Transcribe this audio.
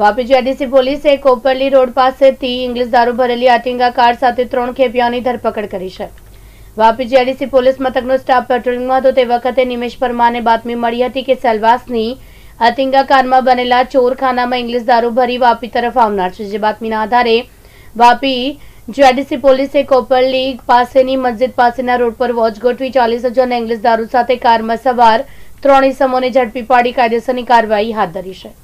Vapi JDC પોલીસે કોપરલી road પાસેથી English દારૂ ભરેલી આટિંગા કાર સાથે ત્રણ ખેપિયાની ધરપકડ કરી છે વાપી જેડીસી પોલીસ મથકનો સ્ટાફ પેટ્રોલિંગમાં હતો તે વખતે નિમેશ પરમાને બાતમી મળી હતી કે સેલવાસની આતિંગા કારમાં બનેલા ચોરખાનામાં ઇંગ્લિશ દારૂ ભરી વાપી તરફ આવનાર છે જે બાતમીના આધારે વાપી જેડીસી પોલીસે કોપરલી પાસેની મસ્જિદ પાસેના રોડ પર વોચ ગોઠવી ચાલીસ હજાર ઇંગ્લિશ દારૂ સાથે કારમાં સવાર ત્રણ ઇસમોને ઝડપી પાડી કાયદેસરની કાર્યવાહી હાથ ધરી છે